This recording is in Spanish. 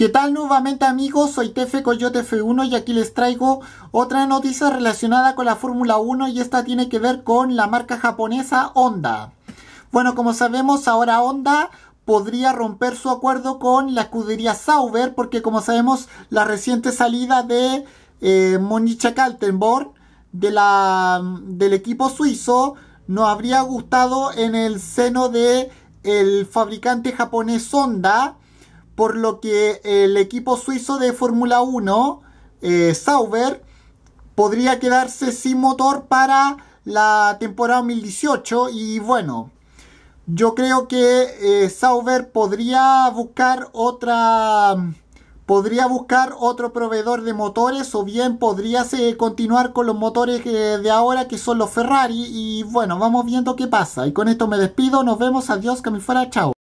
¿Qué tal nuevamente amigos? Soy Tefe Coyote F1 y aquí les traigo otra noticia relacionada con la Fórmula 1 y esta tiene que ver con la marca japonesa Honda. Bueno, como sabemos ahora Honda podría romper su acuerdo con la escudería Sauber porque como sabemos la reciente salida de eh, Monica Kaltenborg de la, del equipo suizo nos habría gustado en el seno de el fabricante japonés Honda por lo que el equipo suizo de Fórmula 1, eh, Sauber, podría quedarse sin motor para la temporada 2018 y bueno, yo creo que eh, Sauber podría buscar otra podría buscar otro proveedor de motores o bien podría eh, continuar con los motores de ahora que son los Ferrari y bueno, vamos viendo qué pasa. Y con esto me despido, nos vemos, adiós, que me fuera, chao.